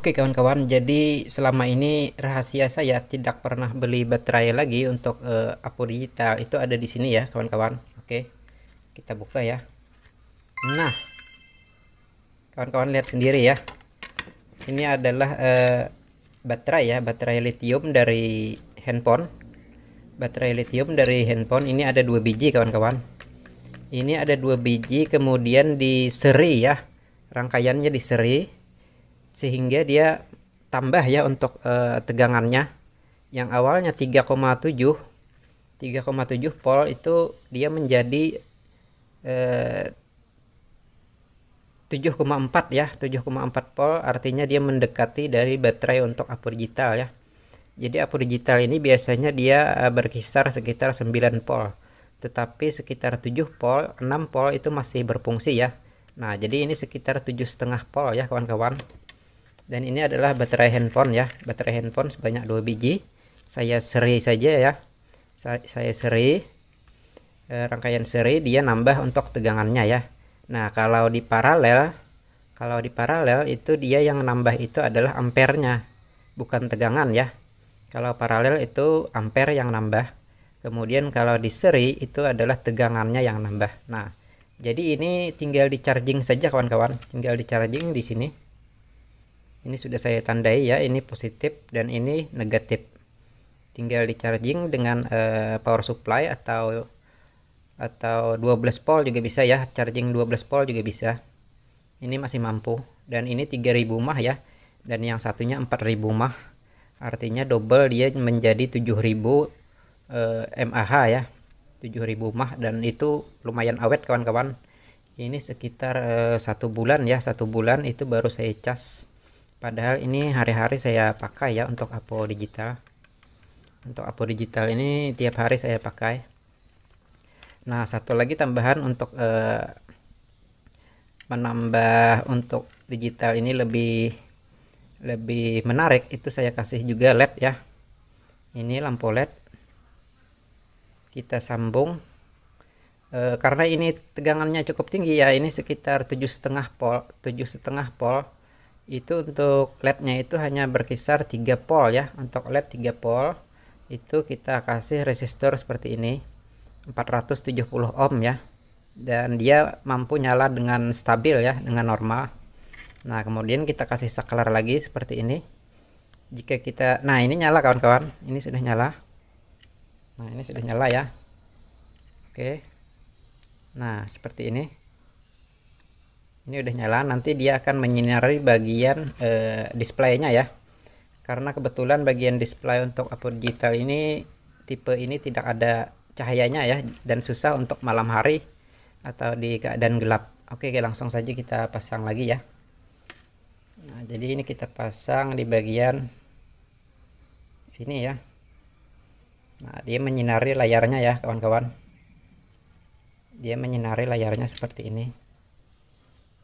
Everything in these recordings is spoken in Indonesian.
Oke kawan-kawan, jadi selama ini rahasia saya tidak pernah beli baterai lagi untuk uh, eh, Apo Digital itu ada di sini ya kawan-kawan. Oke, kita buka ya. Nah, kawan-kawan lihat sendiri ya. Ini adalah uh, baterai ya, baterai lithium dari handphone. Baterai lithium dari handphone ini ada dua biji kawan-kawan. Ini ada dua biji kemudian diseri ya, rangkaiannya diseri sehingga dia tambah ya untuk uh, tegangannya yang awalnya 3,7 3,7 volt itu dia menjadi eh, uh, 7,4 ya 7,4 volt artinya dia mendekati dari baterai untuk apur digital ya jadi apur digital ini biasanya dia eh, berkisar sekitar 9 volt tetapi sekitar 7 volt 6 volt itu masih berfungsi ya Nah jadi ini sekitar tujuh setengah volt ya kawan-kawan dan ini adalah baterai handphone ya baterai handphone sebanyak dua biji saya seri saja ya saya, saya seri e, rangkaian seri dia nambah untuk tegangannya ya nah kalau di paralel kalau di paralel itu dia yang nambah itu adalah ampernya bukan tegangan ya kalau paralel itu ampere yang nambah kemudian kalau di seri itu adalah tegangannya yang nambah nah jadi ini tinggal di charging saja kawan-kawan tinggal di charging di sini ini sudah saya tandai ya ini positif dan ini negatif tinggal di charging dengan uh, power supply atau atau 12 volt juga bisa ya charging 12 volt juga bisa ini masih mampu dan ini 3000 mah ya dan yang satunya 4000 mah artinya double dia menjadi 7000 uh, eh, mAh ya 7000 mah dan itu lumayan awet kawan-kawan ini sekitar eh, satu bulan ya satu bulan itu baru saya cas padahal ini hari-hari saya pakai ya untuk apo digital untuk apo digital ini tiap hari saya pakai nah satu lagi tambahan untuk eh, menambah untuk digital ini lebih lebih menarik itu saya kasih juga led ya ini lampu led kita sambung e, karena ini tegangannya cukup tinggi ya ini sekitar tujuh setengah volt tujuh setengah pol itu untuk LED-nya itu hanya berkisar 3 pol ya. Untuk LED 3 pol itu kita kasih resistor seperti ini 470 ohm ya. Dan dia mampu nyala dengan stabil ya, dengan normal. Nah, kemudian kita kasih saklar lagi seperti ini. Jika kita Nah, ini nyala kawan-kawan. Ini sudah nyala. Nah, ini sudah nyala ya. Oke. Nah, seperti ini ini udah nyala nanti dia akan menyinari bagian eh, displaynya ya karena kebetulan bagian display untuk Apple Digital ini tipe ini tidak ada cahayanya ya dan susah untuk malam hari atau di keadaan gelap oke langsung saja kita pasang lagi ya nah, jadi ini kita pasang di bagian sini ya nah dia menyinari layarnya ya kawan-kawan dia menyinari layarnya seperti ini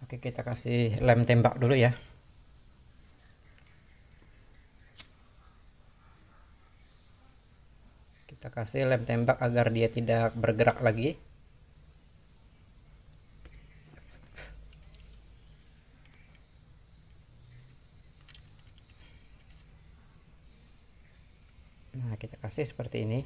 Oke kita kasih lem tembak dulu ya kita kasih lem tembak agar dia tidak bergerak lagi nah kita kasih seperti ini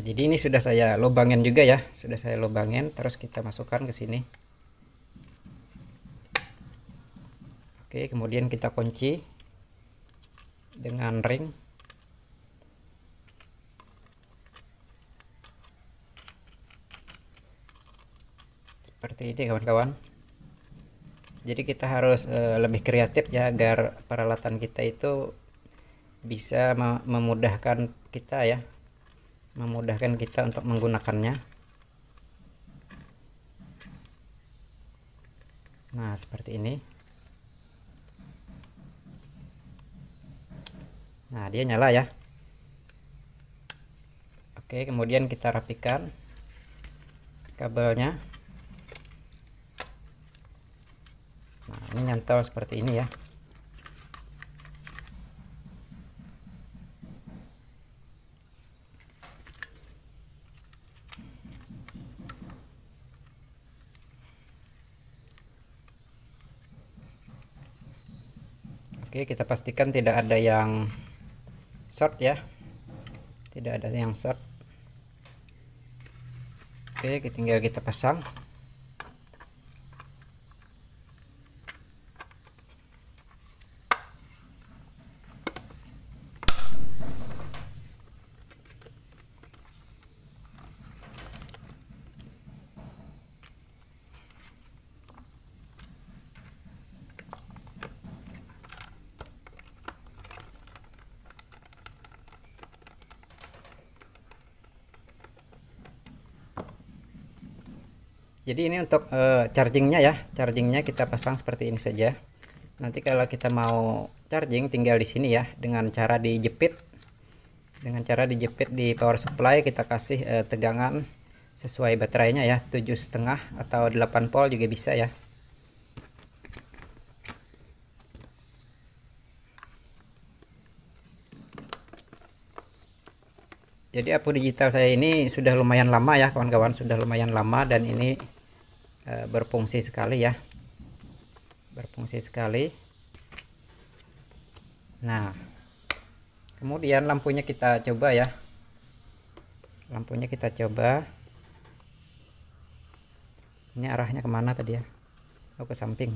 nah jadi ini sudah saya lubangin juga ya sudah saya lubangin terus kita masukkan ke sini oke kemudian kita kunci dengan ring seperti ini kawan-kawan jadi kita harus e, lebih kreatif ya agar peralatan kita itu bisa memudahkan kita ya memudahkan kita untuk menggunakannya nah seperti ini nah dia nyala ya oke kemudian kita rapikan kabelnya nah ini nyantol seperti ini ya Oke, kita pastikan tidak ada yang short ya. Tidak ada yang short. Oke, tinggal kita pasang. jadi ini untuk uh, chargingnya ya chargingnya kita pasang seperti ini saja nanti kalau kita mau charging tinggal di sini ya dengan cara dijepit dengan cara dijepit di power supply kita kasih uh, tegangan sesuai baterainya ya tujuh setengah atau 8 volt juga bisa ya jadi apu digital saya ini sudah lumayan lama ya kawan-kawan sudah lumayan lama dan ini Eh, berfungsi sekali ya berfungsi sekali nah kemudian lampunya kita coba ya lampunya kita coba ini arahnya kemana tadi ya oh ke samping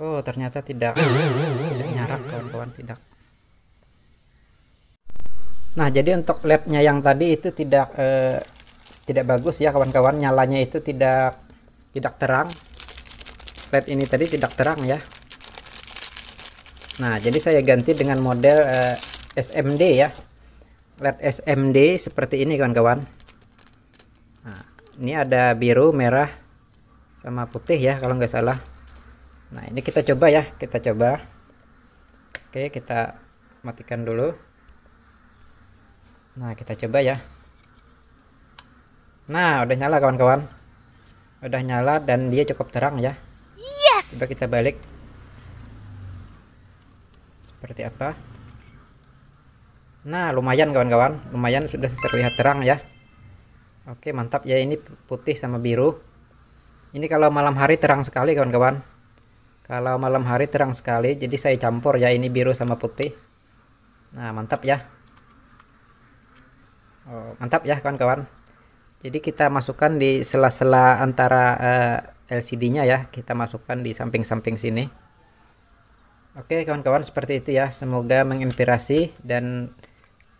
oh ternyata tidak tidak nyarak kawan-kawan tidak nah jadi untuk lednya yang tadi itu tidak eh, tidak bagus ya kawan-kawan nyalanya itu tidak tidak terang led ini tadi tidak terang ya nah jadi saya ganti dengan model eh, SMD ya led SMD seperti ini kawan-kawan nah, ini ada biru merah sama putih ya kalau nggak salah nah ini kita coba ya kita coba oke kita matikan dulu nah kita coba ya Nah, udah nyala kawan-kawan. Udah nyala dan dia cukup terang ya. Yes. Coba kita balik. Seperti apa? Nah, lumayan kawan-kawan. Lumayan sudah terlihat terang ya. Oke, mantap ya ini putih sama biru. Ini kalau malam hari terang sekali kawan-kawan. Kalau malam hari terang sekali, jadi saya campur ya ini biru sama putih. Nah, mantap ya. Oh, mantap ya kawan-kawan jadi kita masukkan di sela-sela antara uh, eh, LCD-nya ya kita masukkan di samping-samping sini Oke kawan-kawan seperti itu ya semoga menginspirasi dan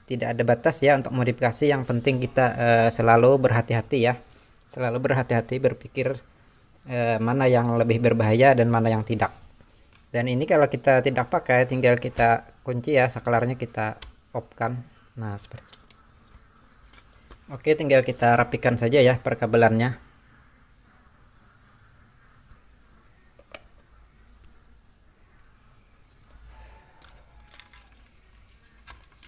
tidak ada batas ya untuk modifikasi yang penting kita uh, selalu berhati-hati ya selalu berhati-hati berpikir uh, mana yang lebih berbahaya dan mana yang tidak dan ini kalau kita tidak pakai tinggal kita kunci ya saklarnya kita opkan. nah seperti Oke, tinggal kita rapikan saja ya perkabelannya.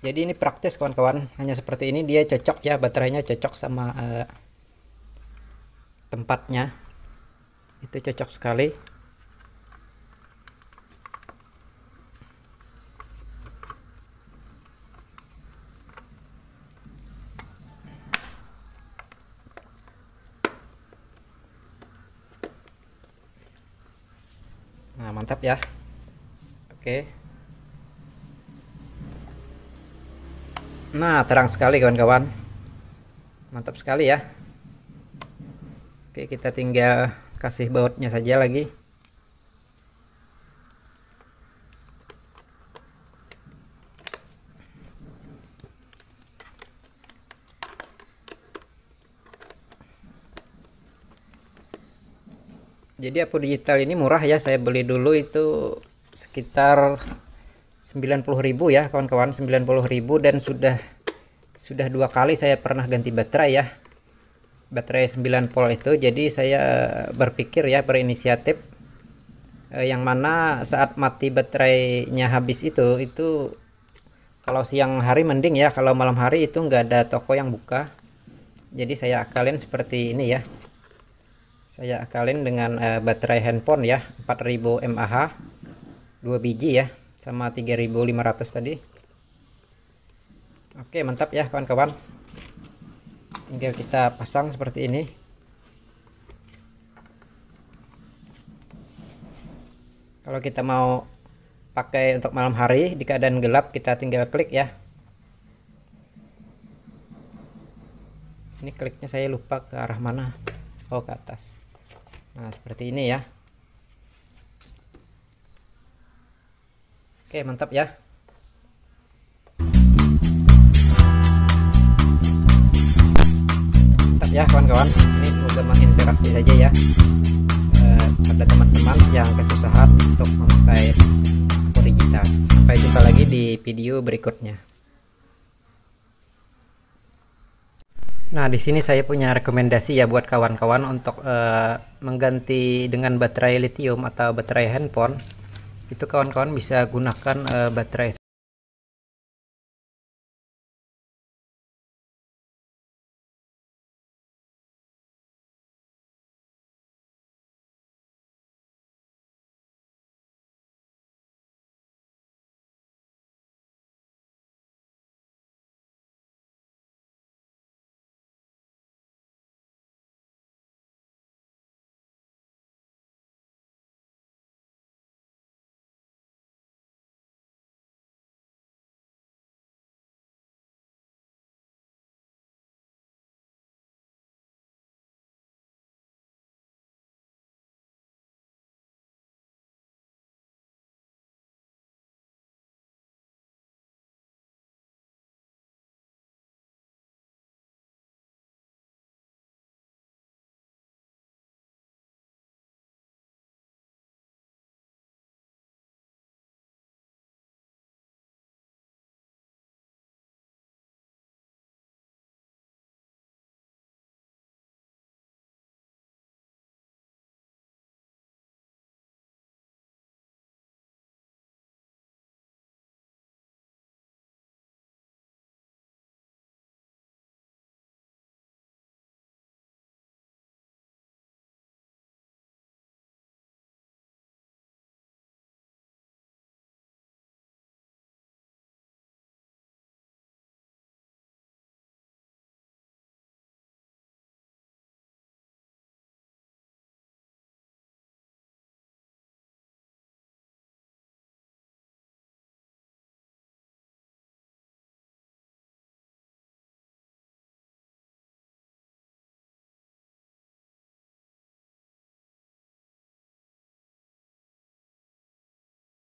Jadi ini praktis kawan-kawan, hanya seperti ini dia cocok ya, baterainya cocok sama uh, tempatnya. Itu cocok sekali. mantap ya oke nah terang sekali kawan-kawan mantap sekali ya oke kita tinggal kasih bautnya saja lagi jadi Apple Digital ini murah ya saya beli dulu itu sekitar 90.000 ya kawan-kawan 90.000 dan sudah sudah dua kali saya pernah ganti baterai ya baterai 9 volt itu jadi saya berpikir ya berinisiatif eh, yang mana saat mati baterainya habis itu itu kalau siang hari mending ya kalau malam hari itu nggak ada toko yang buka jadi saya akalin seperti ini ya saya akalin dengan uh, baterai handphone ya 4000 mAh 2 biji ya sama 3500 tadi oke mantap ya kawan-kawan tinggal kita pasang seperti ini kalau kita mau pakai untuk malam hari di keadaan gelap kita tinggal klik ya ini kliknya saya lupa ke arah mana oh ke atas nah seperti ini ya oke mantap ya mantap ya kawan-kawan ini udah menginteraksi saja ya pada eh, teman-teman yang kesusahan untuk memakai akun digital. Sampai jumpa lagi di video berikutnya. Nah, di sini saya punya rekomendasi ya buat kawan-kawan untuk uh, mengganti dengan baterai lithium atau baterai handphone. Itu kawan-kawan bisa gunakan uh, baterai